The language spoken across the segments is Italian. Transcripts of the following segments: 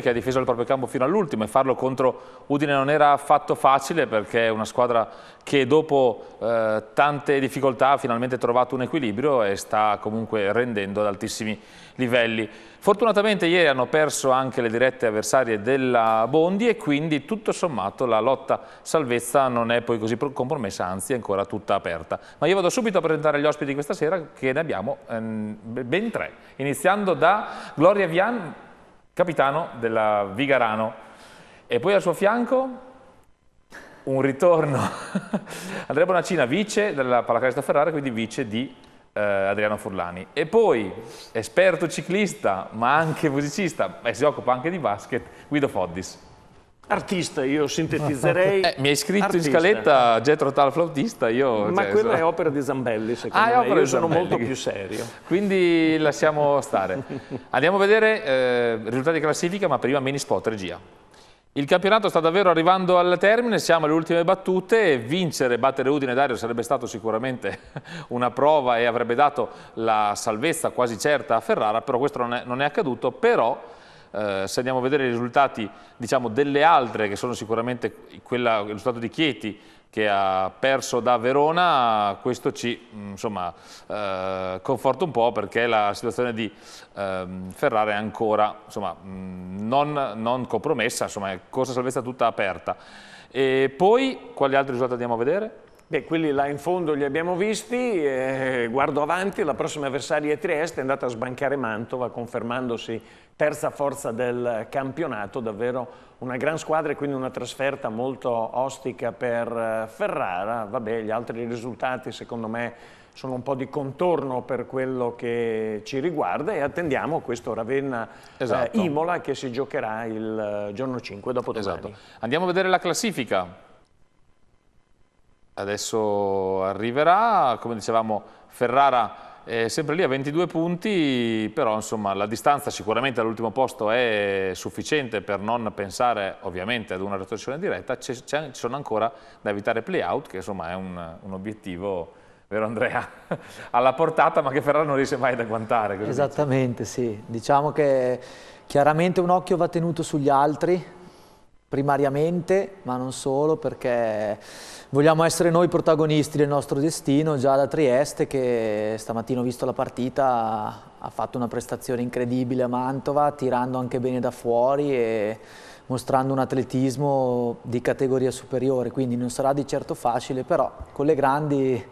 che ha difeso il proprio campo fino all'ultimo e farlo contro Udine non era affatto facile perché è una squadra che dopo eh, tante difficoltà ha finalmente trovato un equilibrio e sta comunque rendendo ad altissimi livelli. Fortunatamente ieri hanno perso anche le dirette avversarie della Bondi e quindi tutto sommato la lotta salvezza non è poi così compromessa, anzi è ancora tutta aperta. Ma io vado subito a presentare gli ospiti questa sera che ne abbiamo ehm, ben tre, iniziando da Gloria Vian, capitano della Vigarano. E poi al suo fianco un ritorno Andrea Bonacina, vice della Pallacanestro Ferrara, quindi vice di eh, Adriano Furlani. E poi, esperto ciclista, ma anche musicista, e si occupa anche di basket, Guido Foddis. Artista, io sintetizzerei. Eh, mi hai scritto artista. in scaletta Getro Tal flautista, io. Ma cioè, quella so. è opera di Zambelli, secondo ah, me. Io sono Zambelli. molto più serio. Quindi lasciamo stare. Andiamo a vedere eh, risultati classifica, ma prima mini spot, regia. Il campionato sta davvero arrivando al termine, siamo alle ultime battute, vincere, battere Udine e Dario sarebbe stato sicuramente una prova e avrebbe dato la salvezza quasi certa a Ferrara, però questo non è, non è accaduto, però eh, se andiamo a vedere i risultati diciamo, delle altre, che sono sicuramente quella, il risultato di Chieti, che ha perso da Verona, questo ci mm, insomma, eh, conforta un po' perché la situazione di eh, Ferrara è ancora insomma, mm, non, non, compromessa, insomma, è corsa salvezza tutta aperta. E poi quali altri risultati andiamo a vedere? Beh, quelli là in fondo li abbiamo visti, eh, guardo avanti, la prossima avversaria è Trieste, è andata a sbancare Mantova, confermandosi terza forza del campionato, davvero una gran squadra e quindi una trasferta molto ostica per eh, Ferrara. Vabbè, gli altri risultati secondo me sono un po' di contorno per quello che ci riguarda e attendiamo questo Ravenna-Imola eh, esatto. eh, che si giocherà il eh, giorno 5 dopo domani. Esatto. Andiamo a vedere la classifica adesso arriverà, come dicevamo Ferrara è eh, sempre lì a 22 punti, però insomma la distanza sicuramente all'ultimo posto è sufficiente per non pensare ovviamente ad una rotazione diretta, ci sono ancora da evitare play-out che insomma è un, un obiettivo, vero Andrea, alla portata ma che Ferrara non riesce mai ad agguantare. Esattamente dice. sì, diciamo che chiaramente un occhio va tenuto sugli altri, primariamente, ma non solo, perché vogliamo essere noi protagonisti del nostro destino, già da Trieste che stamattina ho visto la partita, ha fatto una prestazione incredibile a Mantova, tirando anche bene da fuori e mostrando un atletismo di categoria superiore, quindi non sarà di certo facile, però con le grandi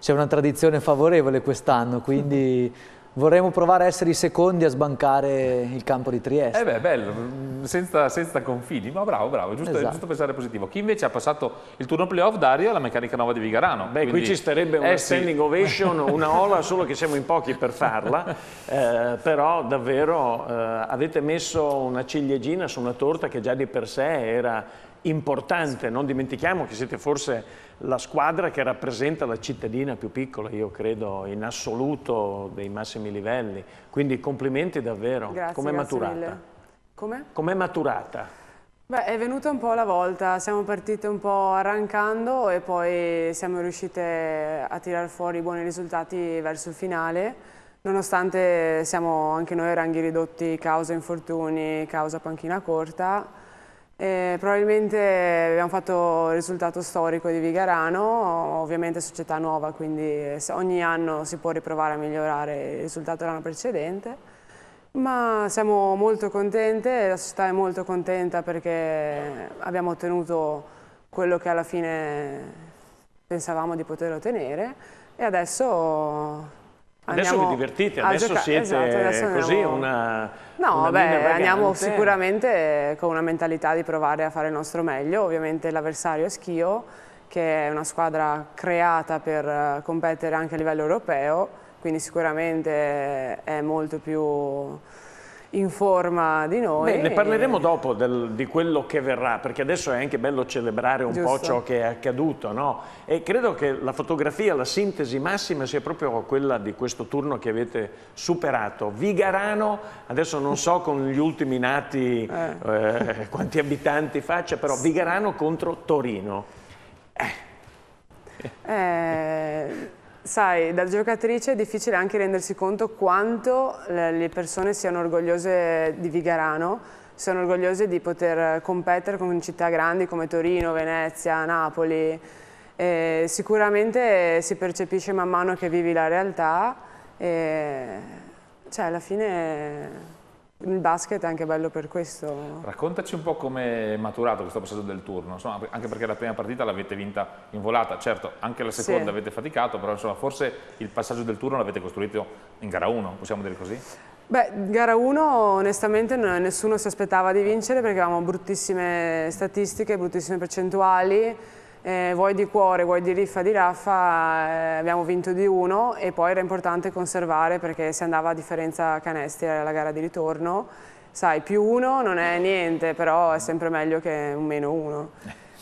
c'è una tradizione favorevole quest'anno, quindi... Vorremmo provare a essere i secondi a sbancare il campo di Trieste. Eh beh, bello, mm, senza, senza confini, ma bravo, bravo, giusto, esatto. giusto, pensare positivo. Chi invece ha passato il turno playoff, Dario, la meccanica nuova di Vigarano. Beh, quindi... qui ci starebbe una eh, standing sì. ovation, una ola, solo che siamo in pochi per farla, eh, però davvero eh, avete messo una ciliegina su una torta che già di per sé era importante, non dimentichiamo che siete forse la squadra che rappresenta la cittadina più piccola, io credo, in assoluto dei massimi livelli, quindi complimenti davvero. Grazie, Com'è maturata? Come? Com'è maturata? Beh, è venuta un po' alla volta, siamo partite un po' arrancando e poi siamo riuscite a tirar fuori buoni risultati verso il finale, nonostante siamo anche noi ranghi ridotti causa infortuni, causa panchina corta, eh, probabilmente abbiamo fatto il risultato storico di Vigarano, ovviamente società nuova, quindi ogni anno si può riprovare a migliorare il risultato dell'anno precedente. Ma siamo molto contente, la società è molto contenta perché abbiamo ottenuto quello che alla fine pensavamo di poter ottenere e adesso Adesso vi divertite, adesso siete esatto, adesso andiamo... così una... No, una beh, andiamo sicuramente con una mentalità di provare a fare il nostro meglio. Ovviamente l'avversario è Schio, che è una squadra creata per eh, competere anche a livello europeo, quindi sicuramente è molto più informa di noi. Beh, ne parleremo e... dopo del, di quello che verrà, perché adesso è anche bello celebrare un Giusto. po' ciò che è accaduto, no? E credo che la fotografia, la sintesi massima sia proprio quella di questo turno che avete superato. Vigarano, adesso non so con gli ultimi nati eh. Eh, quanti abitanti faccia, però Vigarano contro Torino. Eh. eh sai, da giocatrice è difficile anche rendersi conto quanto eh, le persone siano orgogliose di Vigarano, sono orgogliose di poter competere con città grandi come Torino, Venezia, Napoli. E sicuramente si percepisce man mano che vivi la realtà e cioè alla fine il basket è anche bello per questo. Raccontaci un po' come è maturato questo passaggio del turno, insomma, anche perché la prima partita l'avete vinta in volata, certo anche la seconda sì. avete faticato, però insomma, forse il passaggio del turno l'avete costruito in gara 1, possiamo dire così? Beh, gara 1 onestamente nessuno si aspettava di vincere perché avevamo bruttissime statistiche, bruttissime percentuali, eh, vuoi di cuore, vuoi di riffa di raffa, eh, abbiamo vinto di uno e poi era importante conservare perché si andava a differenza canestri alla gara di ritorno. Sai, più uno non è niente, però è sempre meglio che un meno uno.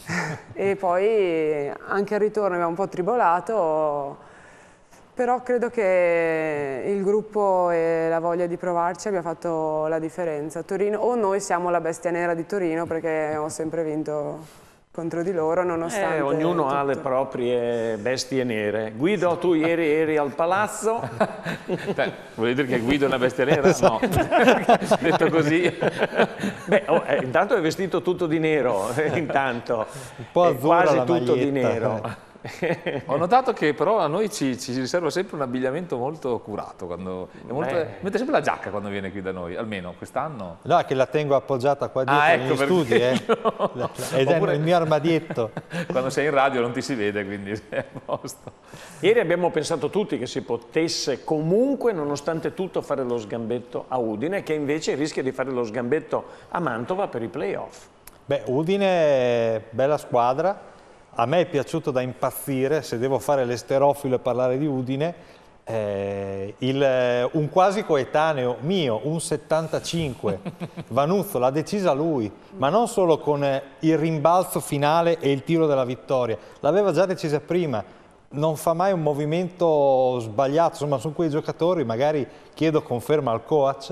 e poi anche al ritorno abbiamo un po' tribolato, però credo che il gruppo e la voglia di provarci abbia fatto la differenza. Torino, o noi siamo la bestia nera di Torino perché ho sempre vinto contro di loro nonostante... Eh, ognuno tutto. ha le proprie bestie nere. Guido, tu ieri eri al palazzo. Vuoi dire che Guido è una bestia nera? Esatto. No, detto così. Beh, oh, eh, intanto è vestito tutto di nero, eh, intanto. Un po' azzurro quasi tutto maglietta. di nero. Ho notato che però a noi ci, ci riserva sempre un abbigliamento molto curato, quando, molto, mette sempre la giacca quando viene qui da noi, almeno quest'anno. No, è che la tengo appoggiata qua ah, dietro ah, ecco negli studi, eh. no. ed Oppure... è il mio armadietto. quando sei in radio non ti si vede, quindi sei a posto. Ieri abbiamo pensato tutti che si potesse comunque, nonostante tutto, fare lo sgambetto a Udine, che invece rischia di fare lo sgambetto a Mantova per i playoff. Beh, Udine, bella squadra, a me è piaciuto da impazzire, se devo fare l'esterofilo e parlare di Udine, eh, il, eh, un quasi coetaneo mio, un 75, Vanuzzo, l'ha decisa lui, ma non solo con eh, il rimbalzo finale e il tiro della vittoria, l'aveva già decisa prima, non fa mai un movimento sbagliato, insomma sono quei giocatori, magari chiedo conferma al coach,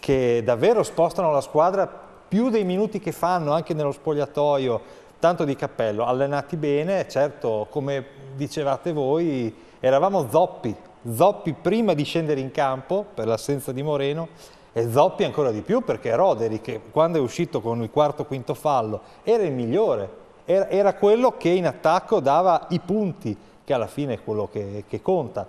che davvero spostano la squadra più dei minuti che fanno anche nello spogliatoio, tanto di cappello, allenati bene, certo come dicevate voi eravamo zoppi, zoppi prima di scendere in campo per l'assenza di Moreno e zoppi ancora di più perché Roderick che quando è uscito con il quarto quinto fallo era il migliore, era, era quello che in attacco dava i punti che alla fine è quello che, che conta.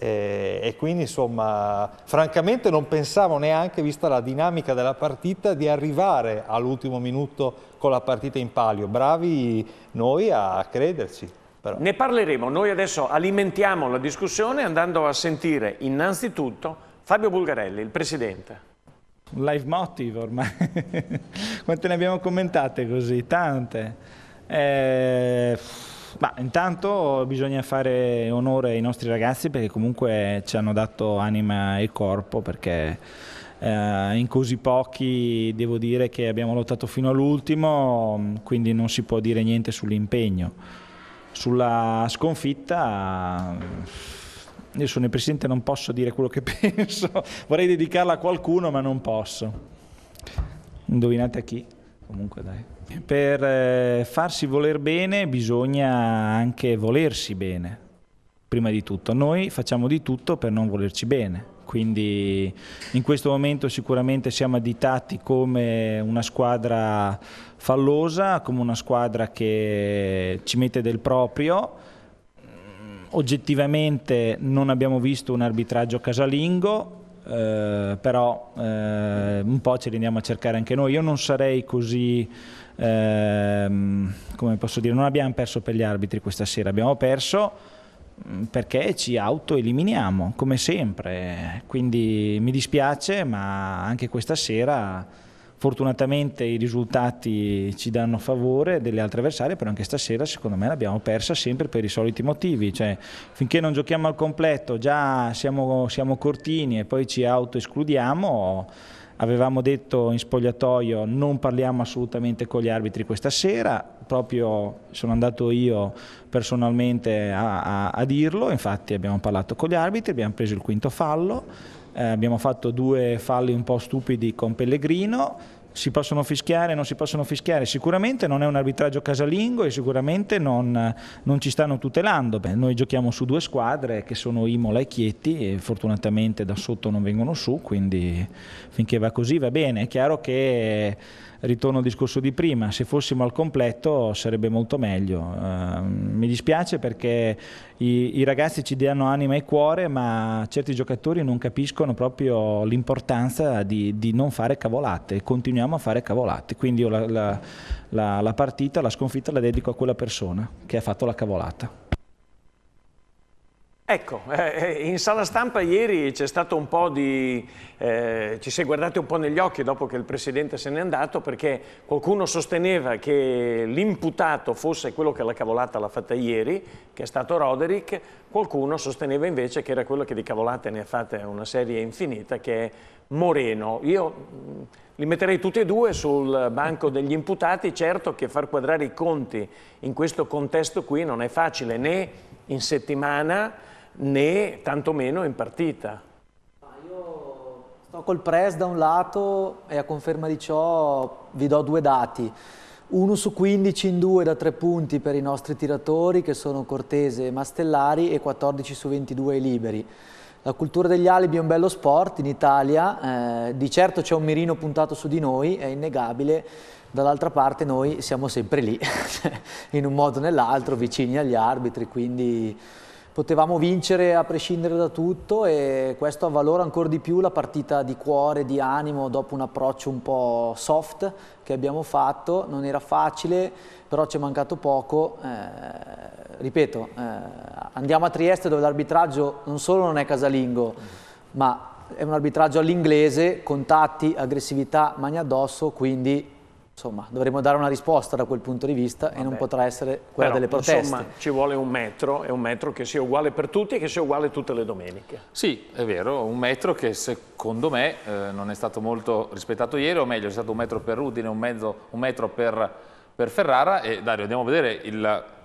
Eh, e quindi insomma francamente non pensavo neanche vista la dinamica della partita di arrivare all'ultimo minuto con la partita in palio, bravi noi a crederci. Però. Ne parleremo, noi adesso alimentiamo la discussione andando a sentire innanzitutto Fabio Bulgarelli, il Presidente. live motive ormai, quante ne abbiamo commentate così? Tante. Eh... Ma intanto bisogna fare onore ai nostri ragazzi perché comunque ci hanno dato anima e corpo perché eh, in così pochi devo dire che abbiamo lottato fino all'ultimo, mm, quindi non si può dire niente sull'impegno. Sulla sconfitta mm, io sono il presidente non posso dire quello che penso, vorrei dedicarla a qualcuno ma non posso. Indovinate a chi? Comunque dai. Per eh, farsi voler bene bisogna anche volersi bene, prima di tutto. Noi facciamo di tutto per non volerci bene quindi in questo momento sicuramente siamo additati come una squadra fallosa, come una squadra che ci mette del proprio. Oggettivamente non abbiamo visto un arbitraggio casalingo, eh, però eh, un po' ci rendiamo a cercare anche noi. Io non sarei così, ehm, come posso dire, non abbiamo perso per gli arbitri questa sera, abbiamo perso Mm, perché ci autoeliminiamo come sempre. Quindi mi dispiace, ma anche questa sera fortunatamente i risultati ci danno favore delle altre avversarie, però anche stasera secondo me l'abbiamo persa sempre per i soliti motivi, cioè finché non giochiamo al completo già siamo, siamo cortini e poi ci autoescludiamo avevamo detto in spogliatoio non parliamo assolutamente con gli arbitri questa sera, proprio sono andato io personalmente a, a, a dirlo, infatti abbiamo parlato con gli arbitri, abbiamo preso il quinto fallo, eh, abbiamo fatto due falli un po' stupidi con Pellegrino, si possono fischiare, non si possono fischiare, sicuramente non è un arbitraggio casalingo e sicuramente non, non ci stanno tutelando. Beh, noi giochiamo su due squadre che sono Imola e Chieti e fortunatamente da sotto non vengono su, quindi finché va così va bene. È chiaro che ritorno al discorso di prima, se fossimo al completo sarebbe molto meglio. Uh, mi dispiace perché i, i, ragazzi ci danno anima e cuore, ma certi giocatori non capiscono proprio l'importanza di, di non fare cavolate, continuiamo a fare cavolate, quindi io la, la, la, la partita, la sconfitta la dedico a quella persona che ha fatto la cavolata. Ecco, eh, eh, in sala stampa ieri c'è stato un po' di... Eh, ci si è guardati un po' negli occhi dopo che il Presidente se n'è andato perché qualcuno sosteneva che l'imputato fosse quello che la cavolata l'ha fatta ieri, che è stato Roderick, qualcuno sosteneva invece che era quello che di cavolate ne ha fatte una serie infinita che è Moreno. Io mm, li metterei tutti e due sul banco degli imputati, certo che far quadrare i conti in questo contesto qui non è facile né in settimana né tantomeno in partita. Io sto col press da un lato e a conferma di ciò vi do due dati. 1 su 15 in 2 da 3 punti per i nostri tiratori che sono Cortese e Mastellari e 14 su 22 ai liberi. La cultura degli alibi è un bello sport in Italia, eh, di certo c'è un mirino puntato su di noi, è innegabile, dall'altra parte noi siamo sempre lì, in un modo o nell'altro, vicini agli arbitri, quindi potevamo vincere a prescindere da tutto e questo avvalora ancora di più la partita di cuore, di animo, dopo un approccio un po' soft che abbiamo fatto, non era facile, però ci è mancato poco. Eh, ripeto, eh, andiamo a Trieste dove l'arbitraggio non solo non è casalingo, ma è un arbitraggio all'inglese, contatti, aggressività, mani addosso, quindi Insomma, dovremo dare una risposta da quel punto di vista Vabbè. e non potrà essere quella Però, delle proteste. Insomma, ci vuole un metro, e un metro che sia uguale per tutti e che sia uguale tutte le domeniche. Sì, è vero, un metro che secondo me eh, non è stato molto rispettato ieri, o meglio, è stato un metro per Rudine, un, mezzo, un metro per, per, Ferrara. E Dario, andiamo a vedere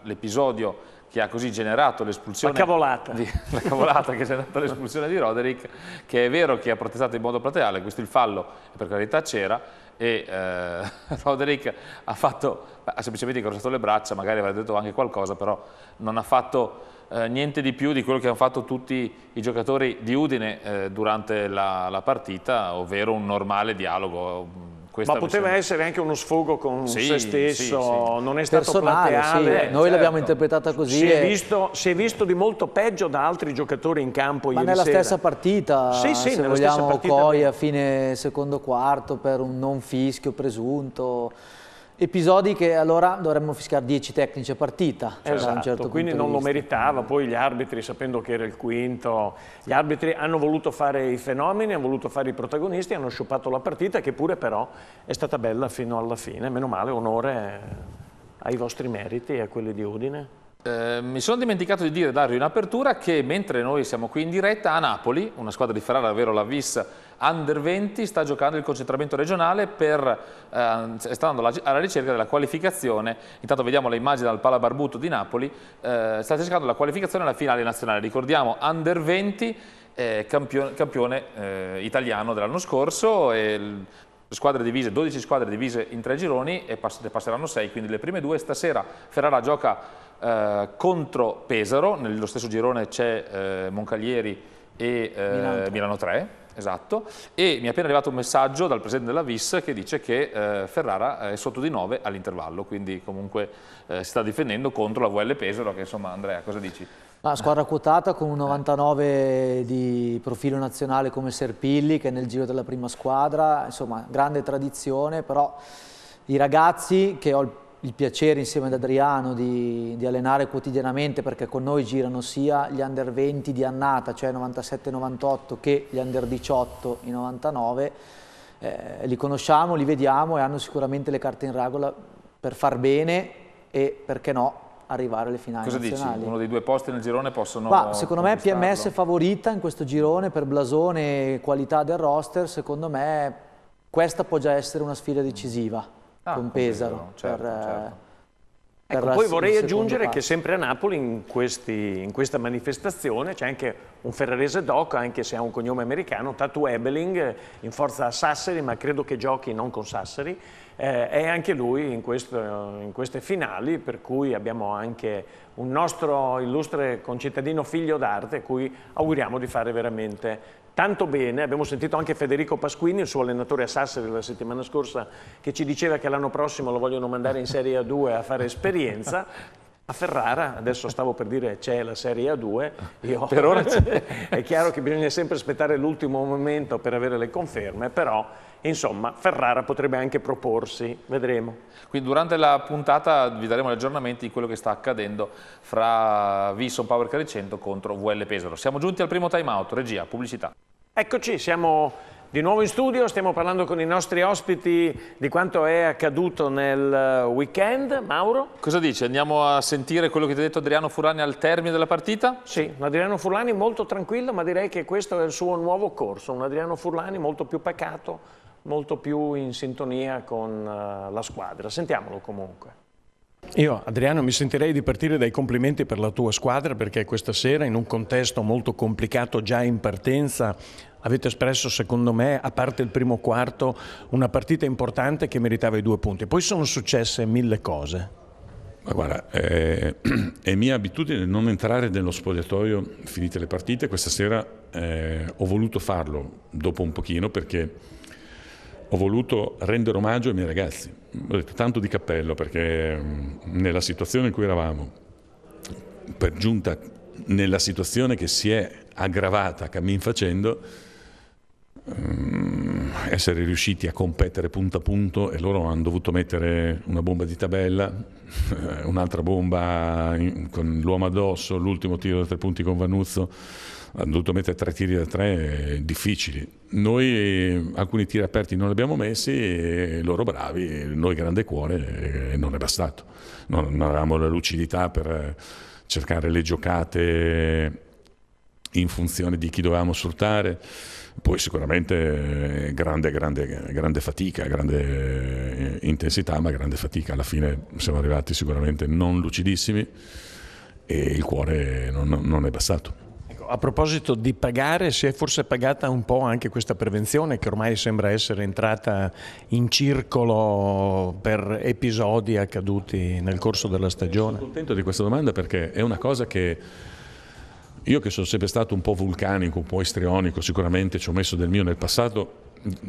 l'episodio che ha così generato l'espulsione... La cavolata. Di, la cavolata che ha generato l'espulsione di Roderick, che è vero che ha protestato in modo plateale, questo il fallo, per carità c'era, e eh, Roderick ha, fatto, ha semplicemente incrociato le braccia, magari avrà detto anche qualcosa, però non ha fatto eh, niente di più di quello che hanno fatto tutti i giocatori di Udine eh, durante la, la partita, ovvero un normale dialogo, ma poteva sembra... essere anche uno sfogo con sì, se stesso, sì, sì. non è stato Personale, plateale. Eh, noi certo. l'abbiamo interpretata così. Si, e... è visto, si è, visto, di molto peggio da altri giocatori in campo Ma nella sera. stessa partita, sì, sì, se vogliamo, partita... Coi a fine secondo quarto per un non fischio presunto episodi che allora dovremmo fischiare 10 tecnici a partita. Cioè, esatto, certo quindi non lo meritava, poi gli arbitri sapendo che era il quinto, gli arbitri hanno voluto fare i fenomeni, hanno voluto fare i protagonisti, hanno sciupato la partita che pure però è stata bella fino alla fine, meno male, onore ai vostri meriti e a quelli di Udine. Eh, mi sono dimenticato di dire, Dario, in apertura che mentre noi siamo qui in diretta a Napoli, una squadra di Ferrara, ovvero la Vis under 20 sta giocando il concentramento regionale per, eh, sta andando alla ricerca della qualificazione, intanto vediamo le immagini dal pala barbuto di Napoli, eh, sta cercando la qualificazione alla finale nazionale, ricordiamo under 20 eh, campione, campione eh, italiano dell'anno scorso e squadre divise, 12 squadre divise in tre gironi e pass passeranno 6, quindi le prime due. Stasera Ferrara gioca eh, contro Pesaro, nello stesso girone c'è eh, Moncaglieri e eh, Milano 3 Esatto, e mi è appena arrivato un messaggio dal presidente della VIS che dice che eh, Ferrara eh, è sotto di 9 all'intervallo, quindi comunque eh, si sta difendendo contro la VL Pesaro, che insomma Andrea cosa dici? La squadra quotata con un 99 di profilo nazionale come Serpilli che è nel giro della prima squadra, insomma grande tradizione, però i ragazzi che ho il il piacere insieme ad Adriano di, di, allenare quotidianamente perché con noi girano sia gli under 20 di annata, cioè 97-98, che gli under 18 i 99. Eh, li conosciamo, li vediamo e hanno sicuramente le carte in regola per far bene e perché no arrivare alle finali Cosa nazionali. dici? Uno dei due posti nel girone possono Ma, Secondo me PMS favorita in questo girone per blasone e qualità del roster, secondo me questa può già essere una sfida decisiva ah, con Pesaro. Con per, certo, eh, certo. Per ecco, poi vorrei aggiungere parte. che sempre a Napoli in, questi, in questa manifestazione c'è anche un ferrarese doc, anche se ha un cognome americano, Tatu Ebeling, in forza a Sassari, ma credo che giochi non con Sassari, eh, è anche lui in, questo, in, queste finali, per cui abbiamo anche un nostro illustre concittadino figlio d'arte, cui auguriamo di fare veramente tanto bene, abbiamo sentito anche Federico Pasquini, il suo allenatore a Sassari la settimana scorsa, che ci diceva che l'anno prossimo lo vogliono mandare in Serie A2 a fare esperienza A Ferrara, adesso stavo per dire c'è la Serie A2, io, per ora è chiaro che bisogna sempre aspettare l'ultimo momento per avere le conferme, però insomma Ferrara potrebbe anche proporsi, vedremo. Quindi durante la puntata vi daremo gli aggiornamenti di quello che sta accadendo fra Vison Power Caricento contro VL Pesaro. Siamo giunti al primo time out, regia, pubblicità. Eccoci, siamo di nuovo in studio stiamo parlando con i nostri ospiti di quanto è accaduto nel eh, weekend. Mauro? Cosa dici? Andiamo a sentire quello che ti ha detto Adriano Furlani al termine della partita? Sì, un Adriano Furlani molto tranquillo, ma direi che questo è il suo nuovo corso. Un Adriano Furlani molto più pacato, molto più in sintonia con eh, la squadra. Sentiamolo comunque. Io, Adriano, mi sentirei di partire dai complimenti per la tua squadra perché questa sera, in un contesto molto complicato già in partenza, avete espresso, secondo me, a parte il primo quarto, una partita importante che meritava i due punti. Poi sono successe mille cose. Ma guarda, eh, è mia abitudine non entrare nello spogliatoio finite le partite. Questa sera eh, ho voluto farlo dopo un pochino perché ho voluto rendere omaggio ai miei ragazzi. Ho detto tanto di cappello perché nella situazione in cui eravamo, per giunta nella situazione che si è aggravata cammin facendo, essere riusciti a competere punto a punto e loro hanno dovuto mettere una bomba di tabella, eh, un'altra bomba con l'uomo addosso, l'ultimo tiro da tre punti con Vanuzzo hanno dovuto mettere tre tiri da tre eh, difficili. Noi eh, alcuni tiri aperti non li abbiamo messi, eh, loro bravi, noi grande cuore non è bastato. Non, avevamo la lucidità per cercare le giocate in funzione di chi dovevamo sfruttare. Poi sicuramente grande, grande, grande fatica, grande intensità, ma grande fatica. Alla fine siamo arrivati sicuramente non lucidissimi e il cuore non, non è bastato a proposito di pagare, si è forse pagata un po' anche questa prevenzione che ormai sembra essere entrata in circolo per episodi accaduti nel corso della stagione? Sono contento di questa domanda perché è una cosa che io che sono sempre stato un po' vulcanico, un po' istrionico, sicuramente ci ho messo del mio nel passato,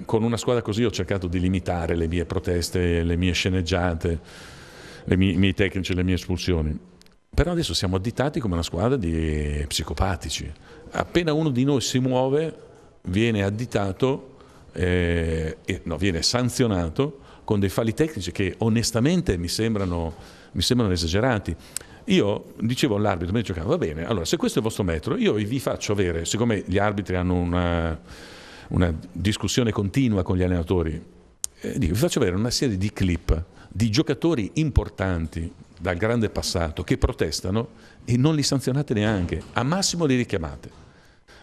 con una squadra così ho cercato di limitare le mie proteste, le mie sceneggiate, le mie, i miei tecnici, le mie espulsioni però adesso siamo additati come una squadra di psicopatici. Appena uno di noi si muove, viene additato, eh, no, viene sanzionato con dei falli tecnici che onestamente mi sembrano, mi sembrano esagerati. Io dicevo all'arbitro, mi giocava, va bene, allora se questo è il vostro metro, io vi faccio avere, siccome gli arbitri hanno una, una discussione continua con gli allenatori, eh, dico, vi faccio avere una serie di clip di giocatori importanti dal grande passato che protestano e non li sanzionate neanche, a massimo li richiamate.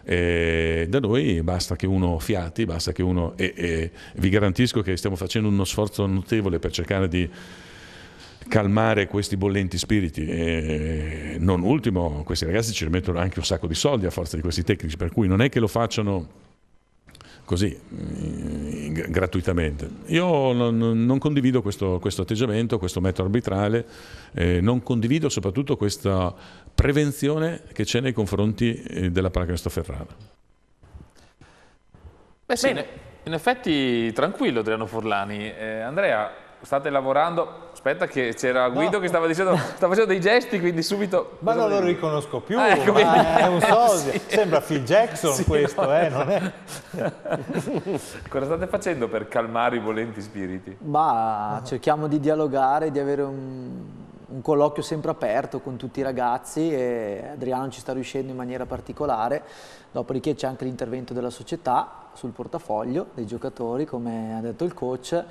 E da noi basta che uno fiati, basta che uno... E, e vi garantisco che stiamo facendo uno sforzo notevole per cercare di calmare questi bollenti spiriti. E non ultimo, questi ragazzi ci rimettono anche un sacco di soldi a forza di questi tecnici, per cui non è che lo facciano così eh, gratuitamente. Io non, non condivido questo, questo, atteggiamento, questo metodo arbitrale, eh, non condivido soprattutto questa prevenzione che c'è nei confronti eh, della pallacanestro Ferrara. Beh sì, Bene. in effetti tranquillo Adriano Forlani. Eh, Andrea, state lavorando. Aspetta, che c'era Guido no. che stava dicendo, sta facendo dei gesti, quindi subito. Ma non lo riconosco più, ah, ecco, quindi... è un sosia. Sì. Sembra Phil Jackson sì, questo, no. eh, non è. Cosa state facendo per calmare i volenti spiriti? ma cerchiamo di dialogare, di avere un, un colloquio sempre aperto con tutti i ragazzi e Adriano ci sta riuscendo in maniera particolare. Dopodiché c'è anche l'intervento della società sul portafoglio dei giocatori, come ha detto il coach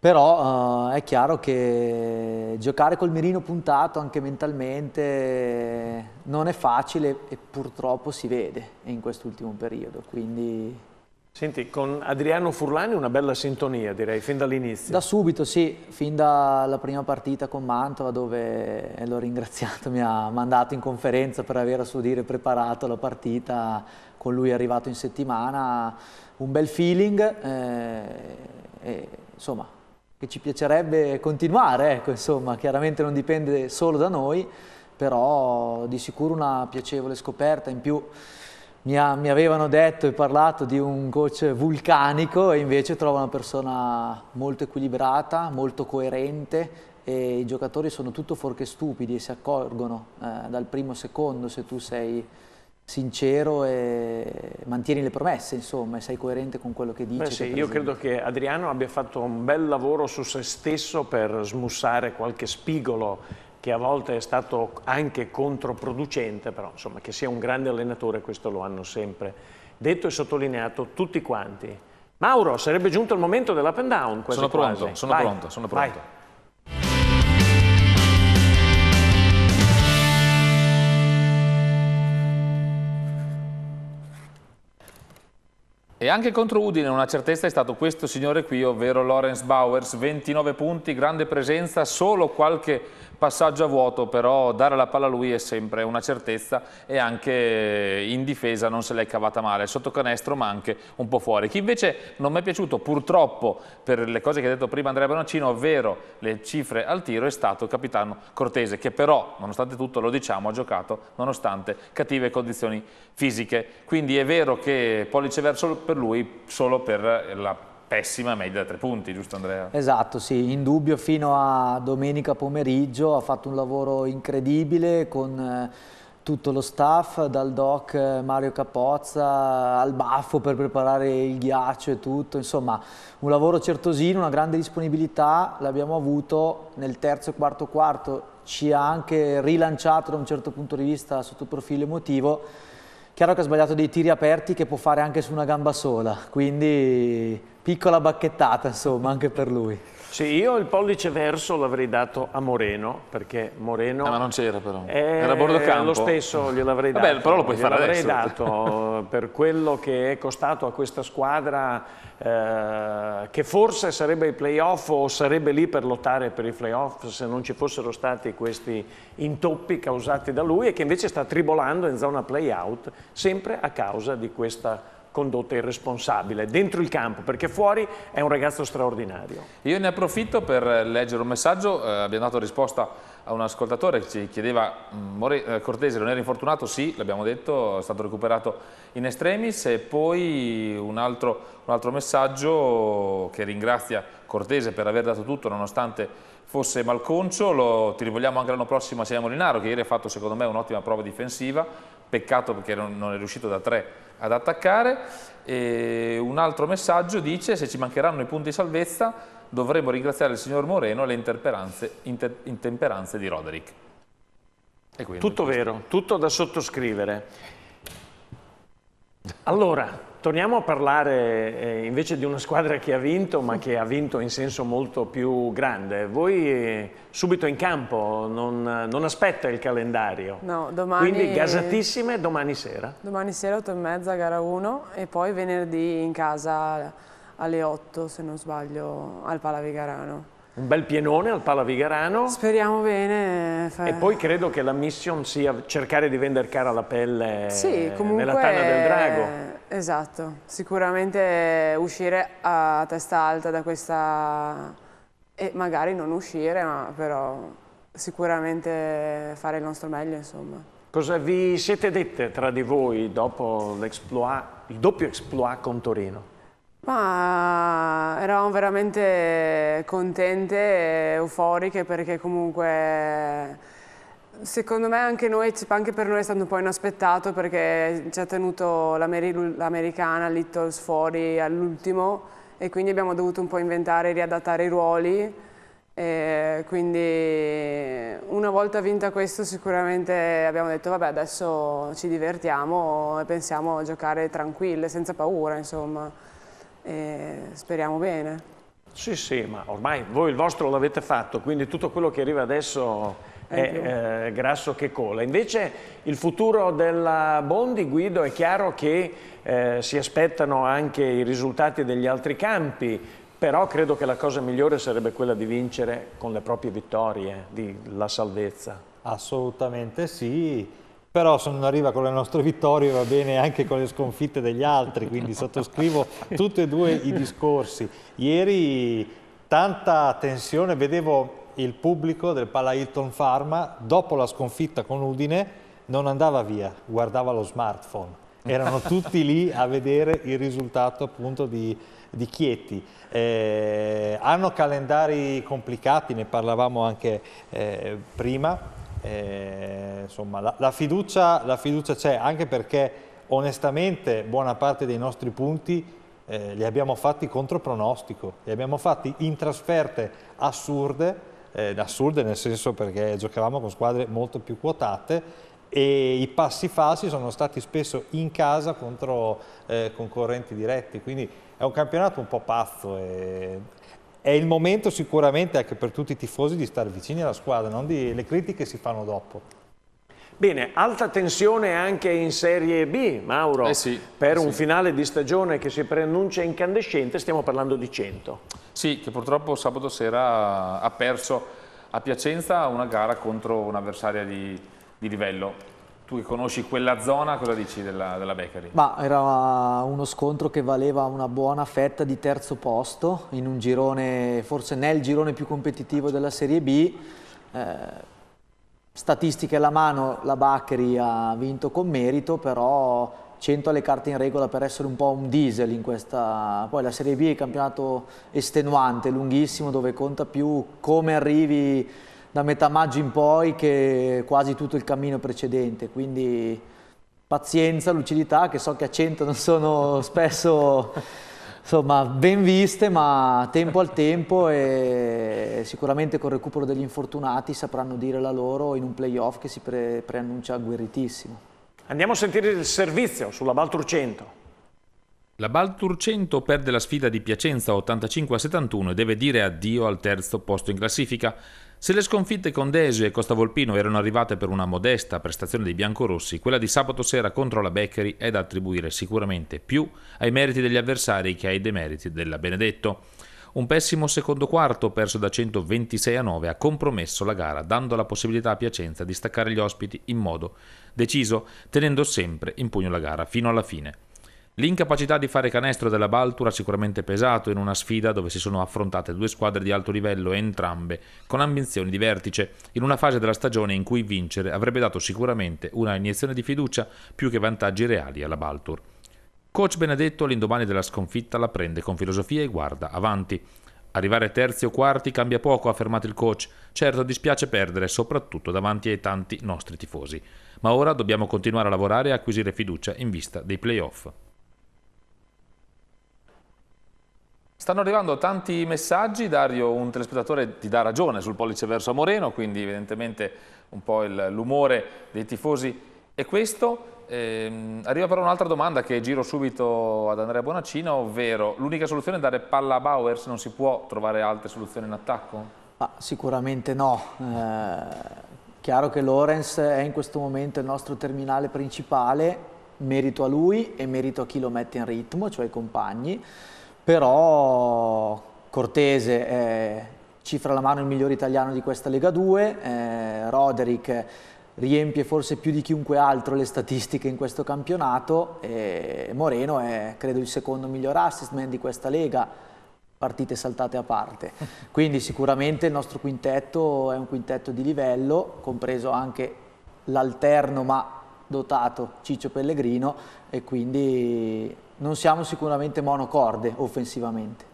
però uh, è chiaro che giocare col mirino puntato anche mentalmente non è facile e purtroppo si vede in quest'ultimo periodo. Quindi... Senti, con Adriano Furlani una bella sintonia direi, fin dall'inizio. Da subito, sì, fin dalla prima partita con Mantova dove l'ho ringraziato, mi ha mandato in conferenza per aver a suo dire preparato la partita, con lui arrivato in settimana, un bel feeling eh, e, insomma che ci piacerebbe continuare, ecco, insomma, chiaramente non dipende solo da noi, però di sicuro una piacevole scoperta, in più mi, ha, mi avevano detto e parlato di un coach vulcanico e invece trovo una persona molto equilibrata, molto coerente e i giocatori sono tutto fuorché stupidi e si accorgono eh, dal primo secondo se tu sei sincero e mantieni le promesse, insomma, e sei coerente con quello che dici. Beh, sì, io credo che Adriano abbia fatto un bel lavoro su se stesso per smussare qualche spigolo che a volte è stato anche controproducente, però insomma che sia un grande allenatore questo lo hanno sempre detto e sottolineato tutti quanti. Mauro, sarebbe giunto il momento dell'up and down. Quasi sono pronto, quasi. Sono, pronto sono pronto, sono pronto. E anche contro Udine una certezza è stato questo signore qui, ovvero Lorenz Bowers, 29 punti, grande presenza, solo qualche passaggio a vuoto però dare la palla a lui è sempre una certezza e anche in difesa non se l'è cavata male, sotto canestro ma anche un po' fuori. Chi invece non mi è piaciuto purtroppo per le cose che ha detto prima Andrea Bonaccino, ovvero le cifre al tiro, è stato il capitano Cortese che però nonostante tutto lo diciamo ha giocato nonostante cattive condizioni fisiche. Quindi è vero che pollice verso per lui solo per la pessima media da tre punti, giusto Andrea? Esatto, sì, in dubbio fino a domenica pomeriggio ha fatto un lavoro incredibile con eh, tutto lo staff, dal doc eh, Mario Capozza al baffo per preparare il ghiaccio e tutto, insomma un lavoro certosino, una grande disponibilità, l'abbiamo avuto nel terzo e quarto quarto, ci ha anche rilanciato da un certo punto di vista sotto profilo emotivo, chiaro che ha sbagliato dei tiri aperti che può fare anche su una gamba sola, quindi piccola bacchettata insomma anche per lui. Sì, io il pollice verso l'avrei dato a Moreno, perché Moreno... Ah, ma non c'era però, è... Eh, era Bordocampo. Lo stesso gliel'avrei dato. Vabbè, però lo puoi fare adesso. L'avrei dato eh, per quello che è costato a questa squadra, eh, che forse sarebbe ai playoff o sarebbe lì per lottare per i playoff se non ci fossero stati questi intoppi causati da lui e che invece sta tribolando in zona playout, sempre a causa di questa squadra condotta irresponsabile dentro il campo perché fuori è un ragazzo straordinario. Io ne approfitto per leggere un messaggio, eh, abbiamo dato risposta a un ascoltatore che ci chiedeva mm, More, eh, Cortese non era infortunato, sì, l'abbiamo detto, è stato recuperato in estremis e poi un altro, un altro messaggio che ringrazia Cortese per aver dato tutto nonostante fosse malconcio, lo, ti rivolgiamo anche l'anno prossimo a Sia Molinaro che ieri ha fatto secondo me un'ottima prova difensiva, peccato perché non, non è riuscito da tre ad attaccare e un altro messaggio dice se ci mancheranno i punti salvezza dovremo ringraziare il signor Moreno e le inter, intemperanze di Roderick. Tutto questo. vero, tutto da sottoscrivere. Allora, Torniamo a parlare eh, invece di una squadra che ha vinto, ma che ha vinto in senso molto più grande. Voi eh, subito in campo, non, non, aspetta il calendario. No, domani... Quindi gasatissime domani sera. Domani sera 8 e mezza, gara 1, e poi venerdì in casa alle 8, se non sbaglio, al Palavigarano. Un bel pienone al Palavigarano. Speriamo bene. E poi credo che la mission sia cercare di vendere cara la pelle sì, nella Tana del Drago. Sì, Esatto, sicuramente uscire a testa alta da questa e magari non uscire, ma però sicuramente fare il nostro meglio, insomma. Cosa vi siete dette tra di voi dopo l'exploit, il doppio exploit con Torino? Ma eravamo veramente contente e euforiche perché comunque Secondo me anche, noi, anche per noi è stato un po' inaspettato perché ci ha tenuto l'americana Littles fuori all'ultimo e quindi abbiamo dovuto un po' inventare e riadattare i ruoli. E quindi una volta vinta questo sicuramente abbiamo detto vabbè adesso ci divertiamo e pensiamo a giocare tranquille, senza paura insomma. E speriamo bene. Sì sì, ma ormai voi il vostro l'avete fatto, quindi tutto quello che arriva adesso è eh, grasso che cola. Invece il futuro della Bondi, Guido, è chiaro che eh, si aspettano anche i risultati degli altri campi, però credo che la cosa migliore sarebbe quella di vincere con le proprie vittorie, di, la salvezza. Assolutamente sì, però se non arriva con le nostre vittorie va bene anche con le sconfitte degli altri, quindi sottoscrivo tutti e due i discorsi. Ieri tanta tensione, vedevo il pubblico del Pala Hilton Pharma, dopo la sconfitta con Udine, non andava via, guardava lo smartphone. Erano tutti lì a vedere il risultato appunto di, di Chieti. Eh, hanno calendari complicati, ne parlavamo anche eh, prima. Eh, insomma, la, la fiducia c'è anche perché onestamente buona parte dei nostri punti eh, li abbiamo fatti contro pronostico, li abbiamo fatti in trasferte assurde eh, assurde, nel senso perché giocavamo con squadre molto più quotate e i passi falsi sono stati spesso in casa contro eh, concorrenti diretti, quindi è un campionato un po' pazzo e è il momento sicuramente anche per tutti i tifosi di stare vicini alla squadra, non di, le critiche si fanno dopo. Bene, alta tensione anche in Serie B, Mauro, eh sì, per eh sì. un finale di stagione che si preannuncia incandescente, stiamo parlando di 100. Sì, che purtroppo sabato sera ha perso a Piacenza una gara contro un'avversaria di, di livello. Tu che conosci quella zona, cosa dici della, della Beccaria? Ma era uno scontro che valeva una buona fetta di terzo posto in un girone, forse nel girone più competitivo della Serie B. Eh, statistiche alla mano, la Baccheri ha vinto con merito, però 100 ha le carte in regola per essere un po' un diesel in questa... Poi la Serie B è un campionato estenuante, lunghissimo, dove conta più come arrivi da metà maggio in poi che quasi tutto il cammino precedente, quindi pazienza, lucidità, che so che a 100 non sono spesso insomma, ben viste, ma tempo al tempo e sicuramente col recupero degli infortunati sapranno dire la loro in un playoff che si pre preannuncia agguerritissimo. Andiamo a sentire il servizio sulla Baltur 100. La Baltur 100 perde la sfida di Piacenza 85 a 71 e deve dire addio al terzo posto in classifica. Se le sconfitte con Desio e Costa Volpino erano arrivate per una modesta prestazione dei biancorossi, quella di sabato sera contro la Beccheri è da attribuire sicuramente più ai meriti degli avversari che ai demeriti della Benedetto. Un pessimo secondo quarto, perso da 126 a 9, ha compromesso la gara, dando la possibilità a Piacenza di staccare gli ospiti in modo deciso, tenendo sempre in pugno la gara fino alla fine. L'incapacità di fare canestro della Baltura ha sicuramente pesato in una sfida dove si sono affrontate due squadre di alto livello entrambe con ambizioni di vertice, in una fase della stagione in cui vincere avrebbe dato sicuramente una iniezione di fiducia più che vantaggi reali alla Baltur. Coach Benedetto all'indomani della sconfitta la prende con filosofia e guarda avanti. Arrivare terzi o quarti cambia poco, ha affermato il coach. Certo dispiace perdere, soprattutto davanti ai tanti nostri tifosi. Ma ora dobbiamo continuare a lavorare e acquisire fiducia in vista dei playoff. Stanno arrivando tanti messaggi, Dario, un telespettatore ti dà ragione sul pollice verso a Moreno, quindi evidentemente un po' l'umore dei tifosi è questo. Ehm, arriva però un'altra domanda che giro subito ad Andrea Bonaccino, ovvero l'unica soluzione è dare palla a Bauers, non si può trovare altre soluzioni in attacco? Ah, sicuramente no, eh, chiaro che Lorenz è in questo momento il nostro terminale principale, merito a lui e merito a chi lo mette in ritmo, cioè i compagni, però Cortese è cifra la mano il migliore italiano di questa Lega 2, eh, Roderick riempie forse più di chiunque altro le statistiche in questo campionato e Moreno è credo il secondo miglior assist man di questa Lega, partite saltate a parte. Quindi sicuramente il nostro quintetto è un quintetto di livello, compreso anche l'alterno ma dotato Ciccio Pellegrino e quindi non siamo sicuramente monocorde offensivamente.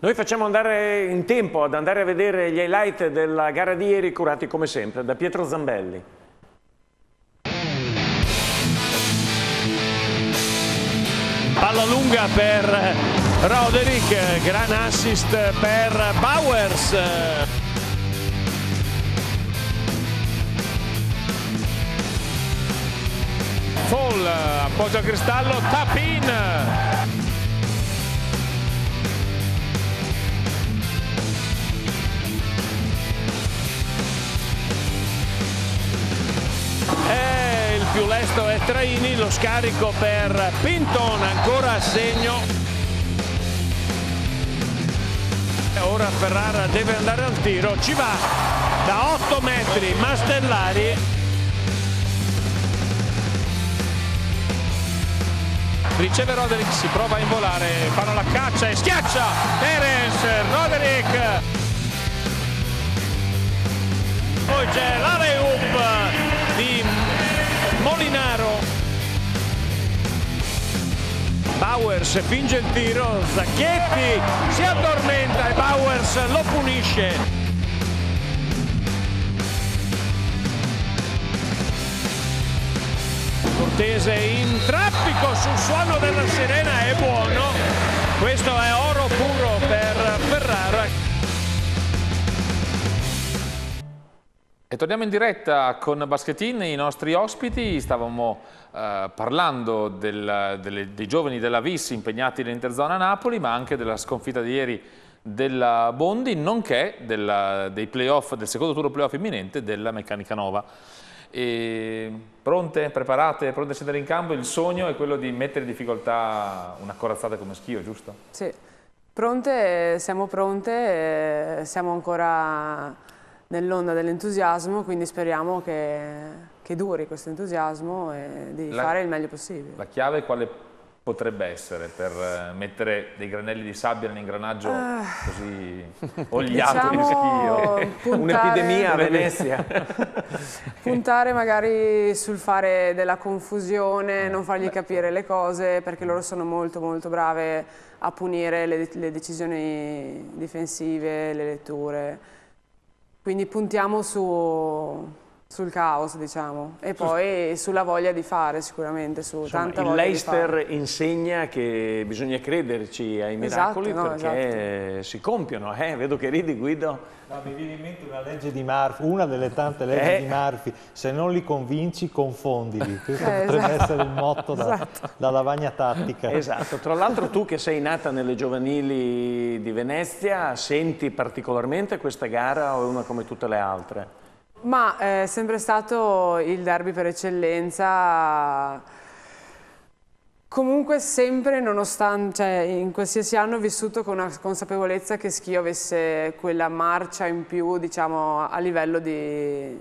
Noi facciamo andare in tempo ad andare a vedere gli highlight della gara di ieri curati come sempre da Pietro Zambelli. palla lunga per Roderick, gran assist per Bowers. Fall, appoggio a cristallo, tap in. Hey. Eh, più lesto è Traini, lo scarico per Pinton, ancora a segno. Ora Ferrara deve andare al tiro, ci va da 8 metri Mastellari. riceve Roderick, si prova a involare, fanno la caccia e schiaccia Terence Roderick. Poi c'è l'Areup se finge il tiro Zacchetti si addormenta e Bowers lo punisce. Cortese in traffico sul suono della sirena è buono. Questo è E torniamo in diretta con Baschetin, i nostri ospiti, stavamo eh, parlando del, delle, dei giovani della Vis impegnati nell'interzona Napoli, ma anche della sconfitta di ieri della Bondi, nonché della, del secondo turno playoff imminente della Meccanica Nova. E pronte, preparate, pronte a scendere in campo? Il sogno è quello di mettere in difficoltà una corazzata come Schio, giusto? Sì, pronte, eh, siamo pronte, eh, siamo ancora nell'onda dell'entusiasmo, quindi speriamo che, che duri questo entusiasmo e di la, fare il meglio possibile. La chiave quale potrebbe essere per eh, mettere dei granelli di sabbia nell'ingranaggio uh, così oliato diciamo Un'epidemia a Venezia. puntare magari sul fare della confusione, eh, non fargli beh. capire le cose, perché mm. loro sono molto molto brave a punire le, le decisioni difensive, le letture quindi puntiamo su sul caos, diciamo, e poi sulla voglia di fare sicuramente, su Insomma, tanta voglia Leicester insegna che bisogna crederci ai esatto, miracoli esatto, no, perché esatto. si compiono, eh? vedo che ridi Guido. No, mi viene in mente una legge di Murphy, una delle tante leggi eh. di Murphy, se non li convinci confondili, questo eh, potrebbe esatto. essere il motto da, esatto. da lavagna tattica. Esatto, tra l'altro tu che sei nata nelle giovanili di Venezia, senti particolarmente questa gara o è una come tutte le altre? Ma eh, è sempre stato il derby per eccellenza, comunque sempre nonostante, cioè in qualsiasi anno ho vissuto con una consapevolezza che Schio avesse quella marcia in più, diciamo, a livello di,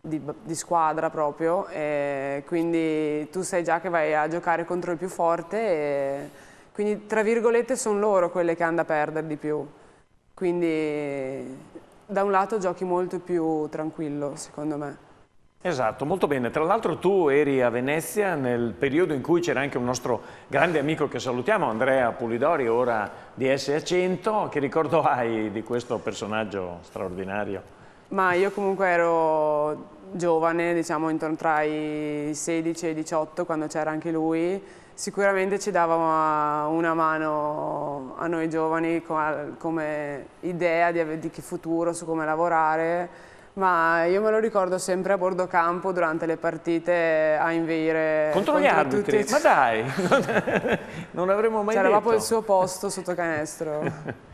di, di squadra proprio, e quindi tu sai già che vai a giocare contro il più forte, e quindi tra virgolette sono loro quelle che hanno da perdere di più. Quindi da un lato giochi molto più tranquillo, secondo me. Esatto, molto bene. Tra l'altro tu eri a Venezia nel periodo in cui c'era anche un nostro grande amico che salutiamo, Andrea Pulidori, ora di SA100. Che ricordo hai di questo personaggio straordinario? Ma io comunque ero giovane, diciamo intorno tra i 16 e i 18 quando c'era anche lui, sicuramente ci dava una mano a noi giovani come idea di, che futuro, su come lavorare, ma io me lo ricordo sempre a bordo campo durante le partite a inveire contro gli arbitri, tutti. ma dai, non, non avremmo mai C'era detto. C'era proprio il suo posto sotto canestro.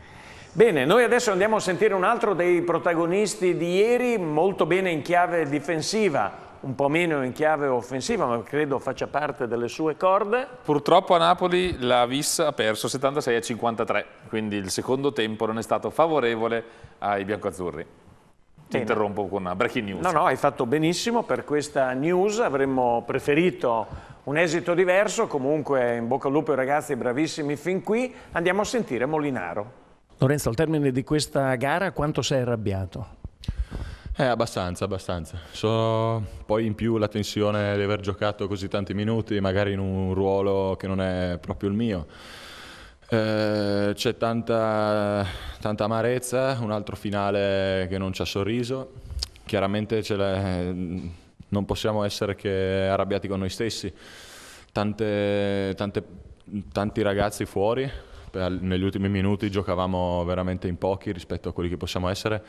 Bene, noi adesso andiamo a sentire un altro dei protagonisti di ieri, molto bene in chiave difensiva, un po' meno in chiave offensiva, ma credo faccia parte delle sue corde. Purtroppo a Napoli la Vis ha perso 76 a 53, quindi il secondo tempo non è stato favorevole ai biancoazzurri. Ti bene. interrompo con una breaking news. No, no, hai fatto benissimo per questa news, avremmo preferito un esito diverso, comunque in bocca al lupo ai ragazzi bravissimi fin qui. Andiamo a sentire Molinaro. Lorenzo, al termine di questa gara quanto sei arrabbiato? Eh, abbastanza, abbastanza. So, poi in più la tensione di aver giocato così tanti minuti, magari in un ruolo che non è proprio il mio. Eh, c'è tanta, tanta amarezza, un altro finale che non ci ha sorriso. Chiaramente eh, non possiamo essere che arrabbiati con noi stessi. Tante, tante, tanti ragazzi fuori, negli ultimi minuti giocavamo veramente in pochi rispetto a quelli che possiamo essere.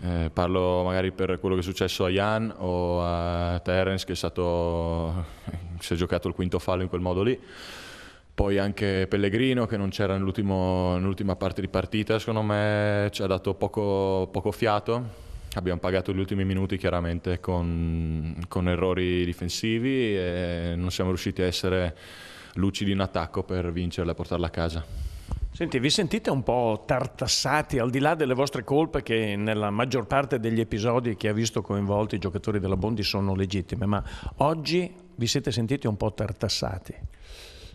Eh, parlo magari per quello che è successo a Jan o a Terence che è stato, eh, si è giocato il quinto fallo in quel modo lì. Poi anche Pellegrino che non c'era nell'ultima parte di partita, secondo me ci ha dato poco, poco fiato. Abbiamo pagato gli ultimi minuti chiaramente con, con errori difensivi e non siamo riusciti a essere lucidi in attacco per vincerla e portarla a casa. Senti, vi sentite un po' tartassati al di là delle vostre colpe che nella maggior parte degli episodi che ha visto coinvolti i giocatori della Bondi sono legittime, ma oggi vi siete sentiti un po' tartassati?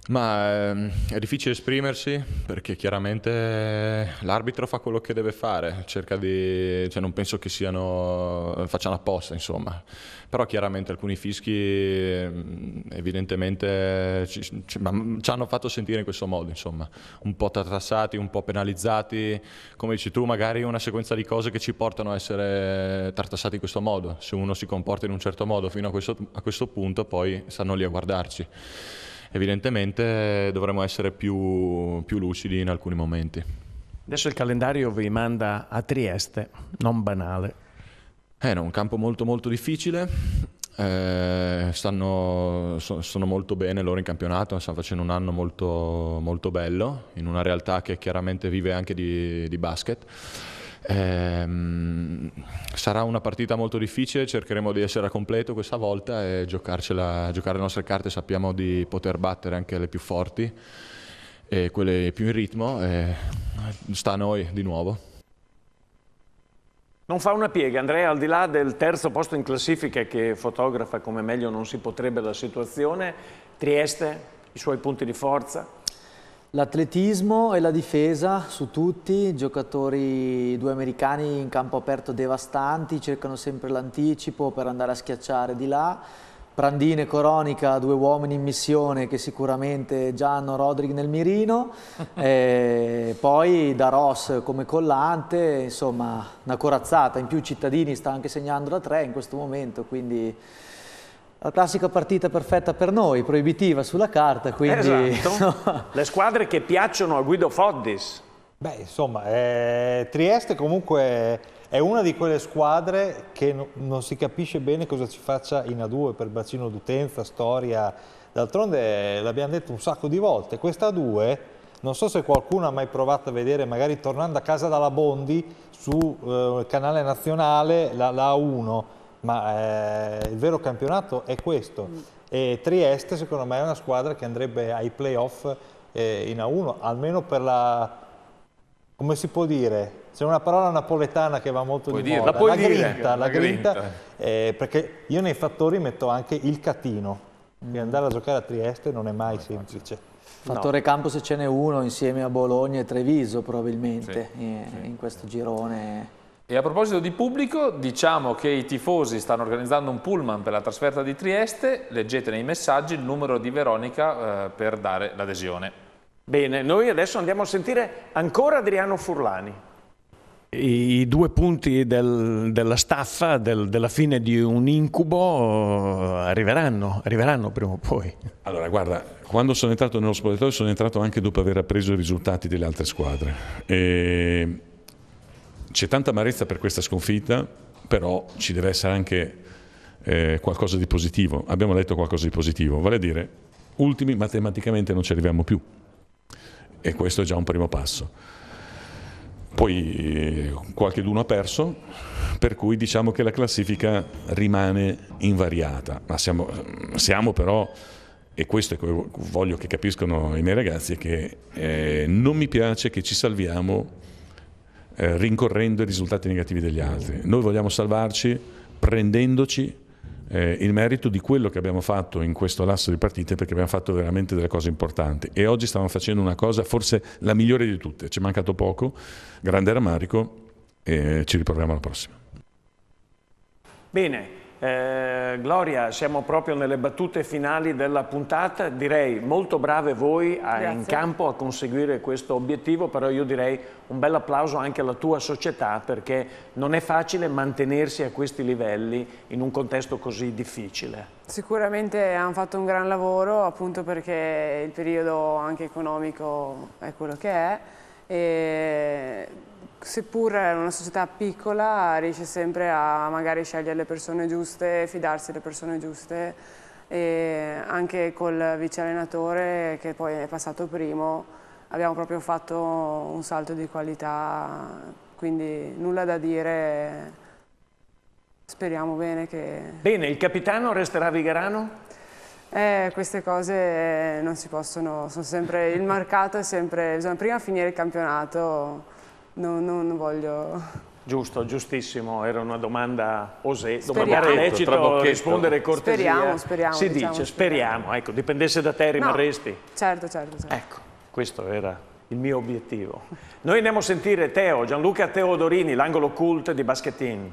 Ma ehm, è difficile esprimersi perché chiaramente l'arbitro fa quello che deve fare, di, cioè non penso che siano, facciano apposta insomma, però chiaramente alcuni fischi ehm, evidentemente ci, ci, mm, ci hanno fatto sentire in questo modo insomma, un po' tartassati, un po' penalizzati, come dici tu magari una sequenza di cose che ci portano a essere tartassati in questo modo, se uno si comporta in un certo modo fino a questo, a questo punto poi stanno lì a guardarci evidentemente dovremo essere più, più lucidi in alcuni momenti. Adesso il calendario vi manda a Trieste, non banale. È eh, no, un campo molto molto difficile, eh, stanno, so, sono molto bene loro in campionato, stanno facendo un anno molto, molto bello in una realtà che chiaramente vive anche di, di basket. Ehm, sarà una partita molto difficile, cercheremo di essere a completo questa volta e giocarcela, giocare le nostre carte, sappiamo di poter battere anche le più forti e quelle più in ritmo, sta a noi di nuovo. Non fa una piega, Andrea, al di là del terzo posto in classifica che fotografa come meglio non si potrebbe la situazione, Trieste, i suoi punti di forza, L'atletismo e la difesa su tutti, giocatori due americani in campo aperto devastanti, cercano sempre l'anticipo per andare a schiacciare di là. Prandine e Coronica, due uomini in missione che sicuramente già hanno Rodrig nel mirino, e eh, poi Ross come collante, insomma una corazzata, in più Cittadini sta anche segnando da tre in questo momento, quindi la classica partita perfetta per noi, proibitiva sulla carta, quindi... Esatto. Le squadre che piacciono a Guido Foddis. Beh, insomma, eh, Trieste comunque è una di quelle squadre che no, non si capisce bene cosa ci faccia in A2 per bacino d'utenza, storia. D'altronde l'abbiamo detto un sacco di volte, questa A2 non so se qualcuno ha mai provato a vedere, magari tornando a casa dalla Bondi sul eh, canale nazionale, la, la A1, ma eh, il vero campionato è questo. Mm. E Trieste secondo me è una squadra che andrebbe ai playoff eh, in A1, almeno per la... come si può dire? C'è una parola napoletana che va molto puoi di dire, moda, la, la grinta, la grinta, grinta. Eh, perché io nei fattori metto anche il catino, mm. andare a giocare a Trieste non è mai non semplice. Facile. Fattore no. campo se ce n'è uno insieme a Bologna e Treviso probabilmente sì, in, eh, sì. in questo girone e a proposito di pubblico, diciamo che i tifosi stanno organizzando un pullman per la trasferta di Trieste, leggete nei messaggi il numero di Veronica eh, per dare l'adesione. Bene, noi adesso andiamo a sentire ancora Adriano Furlani. I due punti del, della staffa, del, della fine di un incubo, eh, arriveranno, arriveranno prima o poi. Allora, guarda, quando sono entrato nello spogliatoio sono entrato anche dopo aver appreso i risultati delle altre squadre. E c'è tanta amarezza per questa sconfitta, però ci deve essere anche eh, qualcosa di positivo. Abbiamo letto qualcosa di positivo, vale a dire, ultimi matematicamente non ci arriviamo più. E questo è già un primo passo. Poi eh, qualche d'uno ha perso, per cui diciamo che la classifica rimane invariata, ma siamo, mm, siamo però, e questo è quello che voglio che capiscono i miei ragazzi, che eh, non mi piace che ci salviamo eh, rincorrendo i risultati negativi degli altri. Noi vogliamo salvarci prendendoci eh, il merito di quello che abbiamo fatto in questo lasso di partite perché abbiamo fatto veramente delle cose importanti e oggi stiamo facendo una cosa forse la migliore di tutte, ci è mancato poco, grande rammarico e ci riproviamo alla prossima. Bene, eh, Gloria, siamo proprio nelle battute finali della puntata, direi molto brave voi a, ah, in campo a conseguire questo obiettivo, però io direi un bel applauso anche alla tua società perché non è facile mantenersi a questi livelli in un contesto così difficile. Sicuramente hanno fatto un gran lavoro appunto perché il periodo anche economico è quello che è e seppur è una società piccola riesce sempre a magari scegliere le persone giuste, fidarsi delle persone giuste e anche col vice allenatore che poi è passato primo abbiamo proprio fatto un salto di qualità, quindi nulla da dire, speriamo bene che... Bene, il capitano resterà Vigarano? Eh, queste cose eh, non si possono, sono sempre, il mercato è sempre, bisogna prima finire il campionato no, no, non voglio... Giusto, giustissimo, era una domanda osè, domandare lecito, rispondere cortesia. Speriamo, speriamo. Si diciamo, dice, speriamo. speriamo, ecco, dipendesse da te rimarresti. No, certo, certo, certo. Ecco, questo era il mio obiettivo. Noi andiamo a sentire Teo, Gianluca Teodorini, l'angolo cult di Basketin.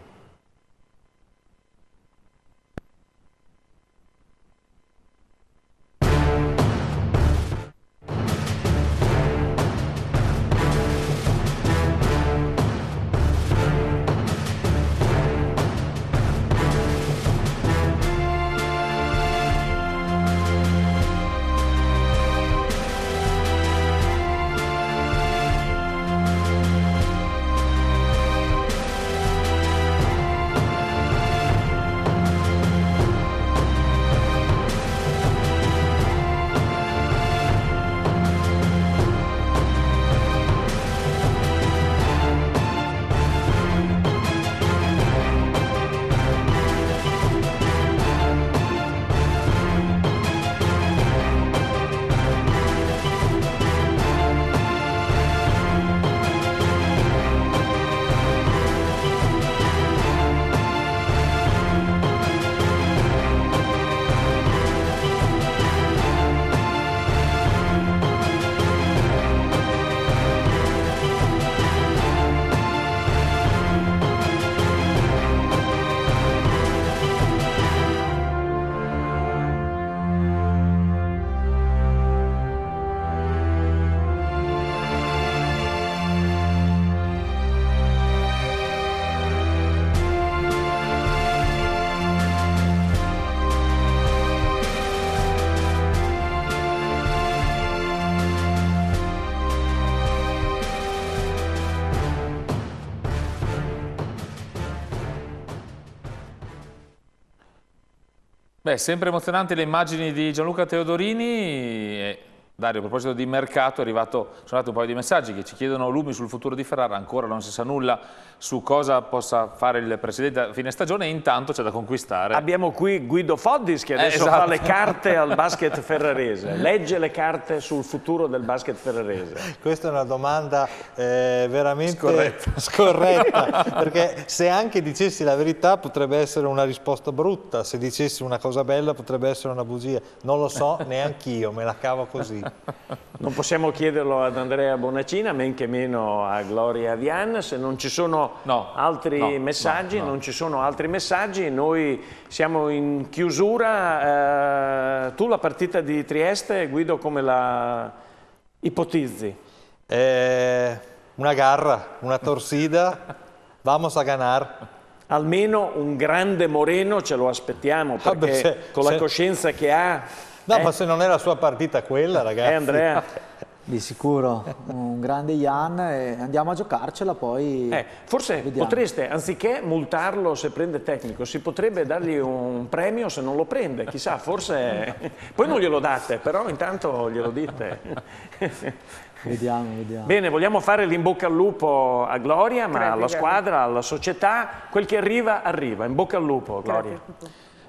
Beh, sempre emozionanti le immagini di Gianluca Teodorini, Dario, a proposito di mercato, arrivato, sono arrivati un paio di messaggi che ci chiedono lumi sul futuro di Ferrara, ancora non si sa nulla su cosa possa fare il Presidente a fine stagione, intanto c'è da conquistare. Abbiamo qui Guido Foddis che adesso eh, esatto. fa le carte al basket ferrarese, legge le carte sul futuro del basket ferrarese. Questa è una domanda eh, veramente scorretta, scorretta perché se anche dicessi la verità potrebbe essere una risposta brutta, se dicessi una cosa bella potrebbe essere una bugia, non lo so neanche io, me la cavo così non possiamo chiederlo ad Andrea Bonacina, men che meno a Gloria Vian, se non ci sono no, altri no, messaggi, no, non ci sono altri messaggi, noi siamo in chiusura, eh, tu la partita di Trieste Guido come la ipotizzi? Eh, una garra, una torsida, vamos a ganar almeno un grande Moreno ce lo aspettiamo perché ah beh, se, con la se... coscienza che ha No, eh? ma se non è la sua partita quella, ragazzi. Eh, Andrea. Di sicuro, un grande Ian e andiamo a giocarcela poi. Eh, forse vediamo. potreste, anziché multarlo se prende tecnico, si potrebbe dargli un premio se non lo prende, chissà, forse... Poi non glielo date, però intanto glielo dite. Vediamo, vediamo. Bene, vogliamo fare l'imbocca al lupo a Gloria, ma alla squadra, alla società, quel che arriva, arriva. In bocca al lupo, Gloria.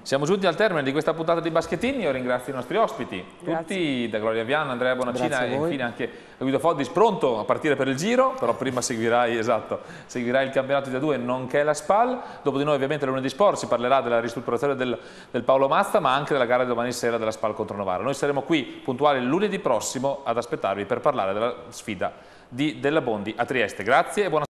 Siamo giunti al termine di questa puntata di Baschettini, io ringrazio i nostri ospiti, Grazie. tutti da Gloria Viana, Andrea Bonacina e infine anche Guido Foddis, pronto a partire per il giro, però prima seguirai, esatto, seguirai il campionato di A2 nonché la SPAL, dopo di noi ovviamente lunedì sport si parlerà della ristrutturazione del, del Paolo Mazza ma anche della gara di domani sera della SPAL contro Novara. Noi saremo qui puntuali lunedì prossimo ad aspettarvi per parlare della sfida di, della Bondi a Trieste. Grazie e buona